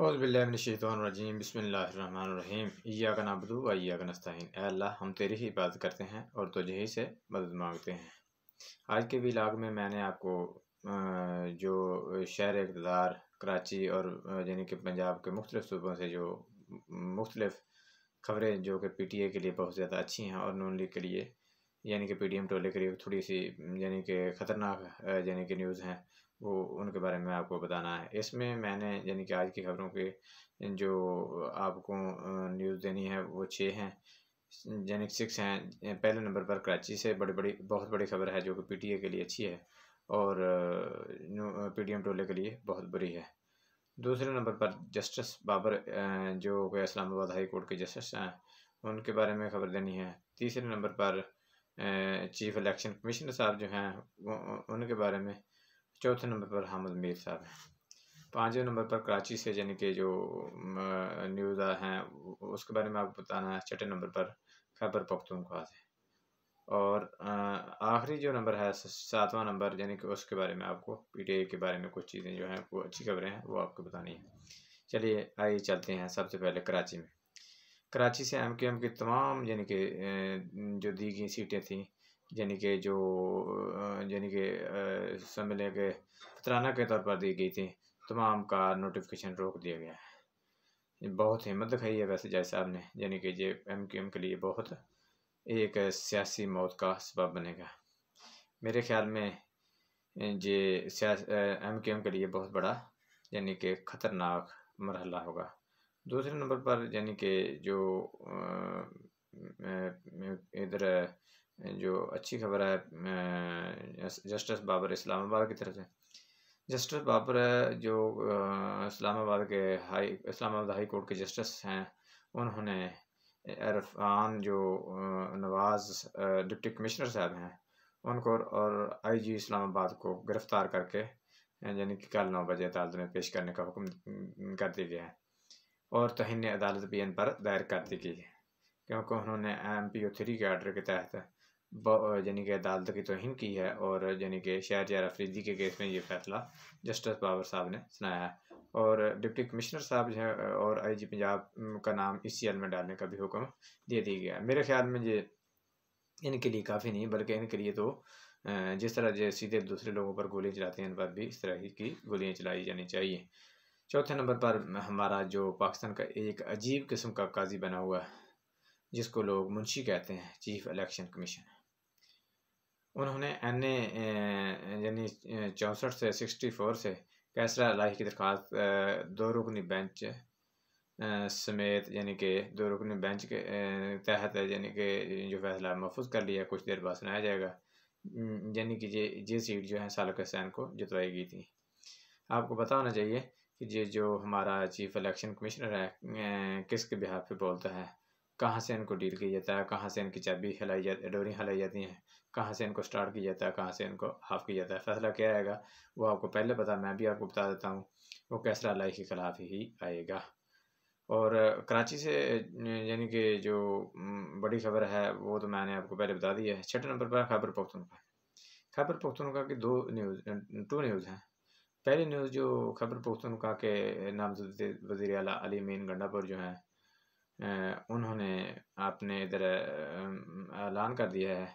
रजीम बसमीम या का नाबदू व या का नस्तिन अल्लाह हम तेरी ही इबादत करते हैं और तुझे ही से मदद मांगते हैं आज के विलाग में मैंने आपको जो शहर इकतदार कराची और यानी कि पंजाब के मुख्तलिफ सूबों से जो मुख्तलिफ खबरें जो कि पी टी ए के लिए बहुत ज़्यादा अच्छी हैं और नून लीग के लिए यानी कि पी टी एम टोले के लिए थोड़ी सी यानी कि ख़तरनाक यानी कि न्यूज़ हैं वो उनके बारे में आपको बताना है इसमें मैंने यानी कि आज की खबरों के जो आपको न्यूज़ देनी है वो छः हैं यानी सिक्स हैं पहले नंबर पर कराची से बड़ी बड़ी बहुत बड़ी खबर है जो कि पीटीए के लिए अच्छी है और पीडीएम टोले के लिए बहुत बुरी है दूसरे नंबर पर जस्टिस बाबर जो कि इस्लामाबाद हाई कोर्ट के जस्टिस हैं उनके बारे में खबर देनी है तीसरे नंबर पर चीफ इलेक्शन कमिश्नर साहब जो हैं उनके बारे में चौथे नंबर पर हमद मीर साहब हैं पाँचवें नंबर पर कराची से यानी कि जो न्यूज़ हैं उसके बारे में आपको बताना है छठे नंबर पर खैबर पख्तूनख्वा से और आखिरी जो नंबर है सातवां नंबर यानी कि उसके बारे में आपको पीटीआई के बारे में कुछ चीज़ें जो हैं वो अच्छी खबरें हैं वो आपको बतानी है चलिए आइए चलते हैं सबसे पहले कराची में कराची से एम के एम की तमाम यानी कि जो दी गई सीटें थी यानी कि जो यानी कि समय के फतराना के तौर पर दी गई थी तमाम का नोटिफिकेशन रोक दिया गया है बहुत हिम्मत दिखाई है वैसे जय साहब ने यानी कि ये एम क्यू एम के लिए बहुत एक सियासी मौत का सबब बनेगा मेरे ख्याल में ये एम क्यू एम के लिए बहुत बड़ा यानी कि ख़तरनाक मरहला होगा दूसरे नंबर पर यानी कि जो इधर जो अच्छी खबर है जस्टिस बाबर इस्लामाबाद की तरफ से जस्टिस बाबर जो इस्लामाबाद के हाई इस्लामाबाद हाई कोर्ट के जस्टिस हैं उन्होंने इरफान जो नवाज़ डिप्टी कमिश्नर साहब हैं उनको और आईजी इस्लामाबाद को गिरफ़्तार करके यानी कि कल नौ बजे अदालत में पेश करने का हुक्म कर दिया गया है और तहन अदालत भी इन पर दायर कर दी गई है क्योंकि उन्होंने एम पी ओ थ्री के आर्डर के तहत यानी कि अदालत की तोहन की है और यानी कि शहरजार अफरीदी के केस में ये फैसला जस्टिस बाबर साहब ने सुनाया है और डिप्टी कमिश्नर साहब जो है और आई जी पंजाब का नाम इस सी में डालने का भी हुक्म दे दिया गया मेरे ख्याल में ये इनके लिए काफ़ी नहीं बल्कि इनके लिए तो जिस तरह जो सीधे दूसरे लोगों पर गोलियाँ चलाते हैं इन पर भी इस तरह की गोलियाँ चलाई जानी चाहिए चौथे नंबर पर हमारा जो पाकिस्तान का एक अजीब किस्म का काजी बना हुआ है जिसको लोग मुंशी कहते हैं चीफ इलेक्शन कमीशन उन्होंने ए यानी चौंसठ से सिक्सटी फोर से कैसरा लाही की दरख्वास्त दो रुकनी बेंच समेत यानी कि दो रुकनी बेंच के तहत यानी कि जो फैसला महफूज कर लिया कुछ देर बाद सुनाया जाएगा यानी कि ये ये सीट जो है सालक हसैन को जितवाई गई थी आपको पता होना चाहिए कि ये जो हमारा चीफ इलेक्शन कमिश्नर है किसके बिहार पे बोलता है कहाँ से इनको डील किया जाता है कहाँ से इनकी चाबी हिलाई जाती डोरी हिलाई जाती हैं कहाँ से इनको स्टार्ट किया जाता है कहाँ से इनको हाफ किया जाता है फैसला क्या आएगा वो आपको पहले पता मैं भी आपको बता देता हूँ वो कैसरा लाई के ख़िलाफ़ ही आएगा और कराची से यानी कि जो बड़ी खबर है वो तो मैंने आपको पहले बता दी है छठे नंबर पर खैबर पख्तूनखा खैबर पख्तूनखा की दो न्यूज़ टू न्यूज़ हैं पहली न्यूज़ जो खैबर पख्तूनखा के नामजद वजी अली मीन गंडापुर जो हैं उन्होंने आपने इधर ऐलान कर दिया है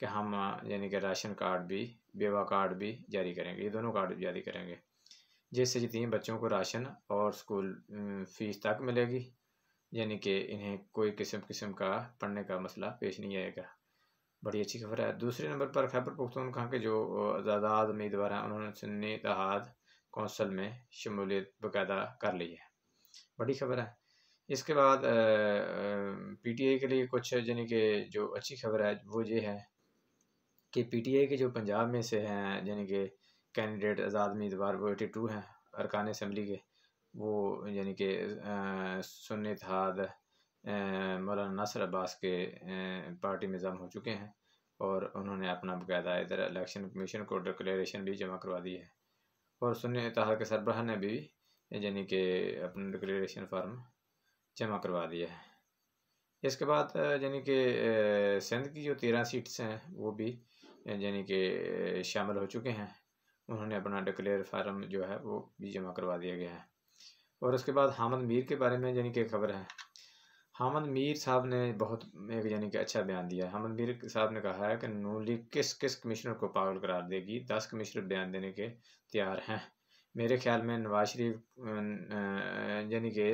कि हम यानी कि राशन कार्ड भी बेवा कार्ड भी जारी करेंगे ये दोनों कार्ड भी जारी करेंगे जिससे जितनी बच्चों को राशन और स्कूल फीस तक मिलेगी यानी कि इन्हें कोई किस्म किस्म का पढ़ने का मसला पेश नहीं आएगा बड़ी अच्छी खबर है दूसरे नंबर पर खैबर पख्तूनखा के जो आज़ाद उम्मीदवार हैं उन्होंने सुन्नी तहाद कौंसल में शमूलियत बकायदा कर ली है बड़ी खबर है इसके बाद पीटीआई के लिए कुछ यानी कि जो अच्छी खबर है वो ये है कि पीटीआई के जो पंजाब में से हैं यानी कि कैंडिडेट आज़ाद उम्मीदवार वो एटी टू हैं अरकान असम्बली के वो यानी कि सुन्नी मौलाना नसर अब्बास के पार्टी में जम हो चुके हैं और उन्होंने अपना बकायदा इधर इलेक्शन कमीशन को डिक्लेरेशन भी जमा करवा दी है और सुन्नी तहार के सरबराह ने भी यानी कि अपना डिक्लेरेशन फार्म जमा करवा दिया है इसके बाद यानी कि सिंध की जो तेरह सीट्स हैं वो भी यानी कि शामिल हो चुके हैं उन्होंने अपना डिक्लेयर फार्म जो है वो भी जमा करवा दिया गया है और उसके बाद हामद मीर के बारे में यानी कि खबर है हामद मीर साहब ने बहुत एक यानी कि अच्छा बयान दिया है हामद मीर साहब ने कहा है कि नू लीग किस किस कमिश्नर को पागल करार देगी दस कमिश्नर बयान देने के तैयार हैं मेरे ख्याल में नवाज शरीफ यानी कि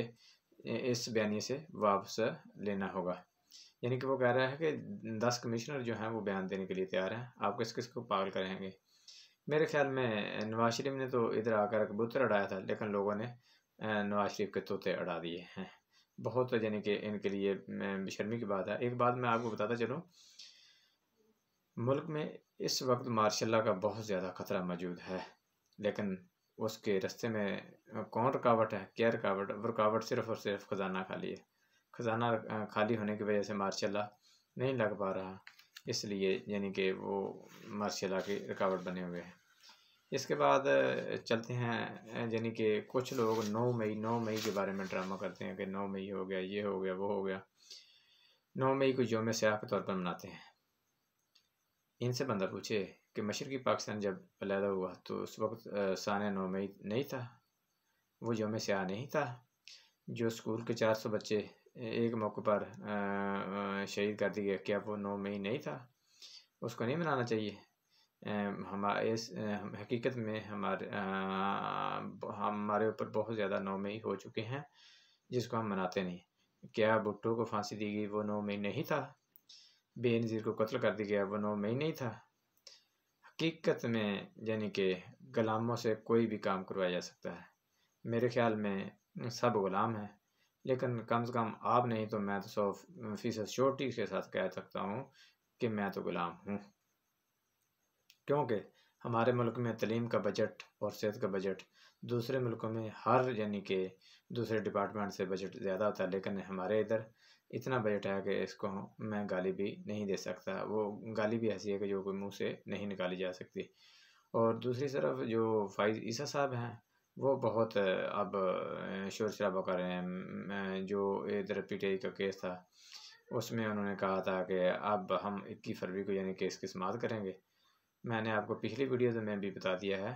इस बयानी से वापस लेना होगा यानी कि वो कह रहा है कि दस कमिश्नर जो हैं वो बयान देने के लिए तैयार हैं आप किस किस को पागल करेंगे मेरे ख्याल में नवाज शरीफ ने तो इधर आकर कबूतर अड़ाया था लेकिन लोगों ने नवाज शरीफ के तोते अड़ा दिए हैं बहुत यानी कि इनके लिए शर्मी की बात है एक बात मैं आपको बताता चलूँ मुल्क में इस वक्त मार्शाला का बहुत ज़्यादा ख़तरा मौजूद है लेकिन उसके रस्ते में कौन रुकावट है क्या रुकावट रुकावट सिर्फ और सिर्फ ख़जाना खाली है ख़जाना खाली होने की वजह से मार्शाला नहीं लग पा रहा इसलिए यानी कि वो मार्शाला की रुकावट बने हुए हैं इसके बाद चलते हैं यानी कि कुछ लोग नौ मई नौ मई के बारे में ड्रामा करते हैं कि नौ मई हो गया ये हो गया वो हो गया नौ मई को योम सयाह के तौर पर मनाते हैं इनसे बंदा पूछे कि मशरक़ी पाकिस्तान जब अलहदा हुआ तो उस वक्त सान नौमई नहीं था वो योम सयाह नहीं था जो स्कूल के चार सौ बच्चे एक मौके पर शहीद कर दिए क्या वो नौ मई नहीं था उसको नहीं मनाना चाहिए हमारे इस हकीकत में हमारे हमारे ऊपर बहुत ज़्यादा नौ मई हो चुके हैं जिसको हम मनाते नहीं क्या भुट्टो को फांसी दी गई वो नौ मई नहीं था बेनजीर को कत्ल कर दिया गया वो मैं ही नहीं था हकीकत में यानी कि गुलामों से कोई भी काम करवाया जा सकता है मेरे ख्याल में सब गुलाम हैं लेकिन कम से कम आप नहीं तो मैं तो सौ फीसद श्योरिटी के साथ कह सकता हूँ कि मैं तो गुलाम हूँ क्योंकि हमारे मुल्क में तलीम का बजट और सेहत का बजट दूसरे मुल्कों में हर यानी कि दूसरे डिपार्टमेंट से बजट ज़्यादा होता है लेकिन हमारे इधर इतना बजट है कि इसको मैं गाली भी नहीं दे सकता वो गाली भी ऐसी है कि जो कोई मुंह से नहीं निकाली जा सकती और दूसरी तरफ जो फाइज ईसा साहब हैं वो बहुत अब शोर शराबा कर रहे हैं जो इधर पीटीआई का केस था उसमें उन्होंने कहा था कि अब हम इक्कीस फरवरी को यानी केस की समाप्त करेंगे मैंने आपको पिछली वीडियो तो में भी बता दिया है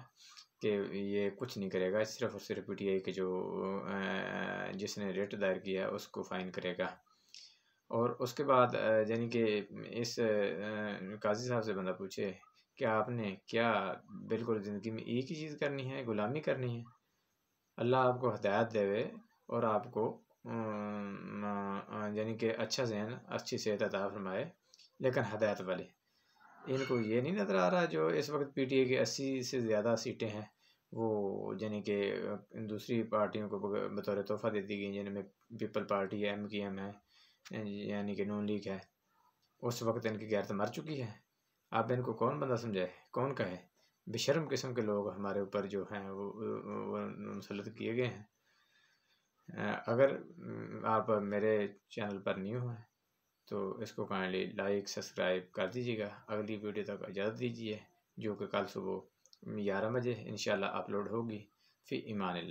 कि ये कुछ नहीं करेगा सिर्फ और सिर्फ पीटीआई के जो जिसने रेट दायर किया है उसको फ़ाइन करेगा और उसके बाद यानी कि इस काजी साहब से बंदा पूछे कि आपने क्या बिल्कुल ज़िंदगी में एक ही चीज़ करनी है ग़ुलामी करनी है अल्लाह आपको हदायत देवे और आपको यानी कि अच्छा जहन अच्छी सेहत अदा फरमाए लेकिन हदायत वाले इनको ये नहीं नज़र आ रहा जो इस वक्त पी टी ए की अस्सी से ज़्यादा सीटें हैं वो यानी कि दूसरी पार्टियों को बतौर तोहफ़ा दे दी गई जिनमें पीपल पार्टी है एम की एम है यानी कि नून लीग है उस वक्त इनकी गैरत मर चुकी है आप इनको कौन बंदा समझाए कौन कहे बेशरम किस्म के लोग हमारे ऊपर जो हैं वो, वो मुसलत किए गए हैं अगर आप मेरे चैनल पर न्यू हैं तो इसको काइंडली लाइक सब्सक्राइब कर दीजिएगा अगली वीडियो तक इजाज़त दीजिए जो कि कल सुबह ग्यारह बजे इन अपलोड होगी फिर ईमान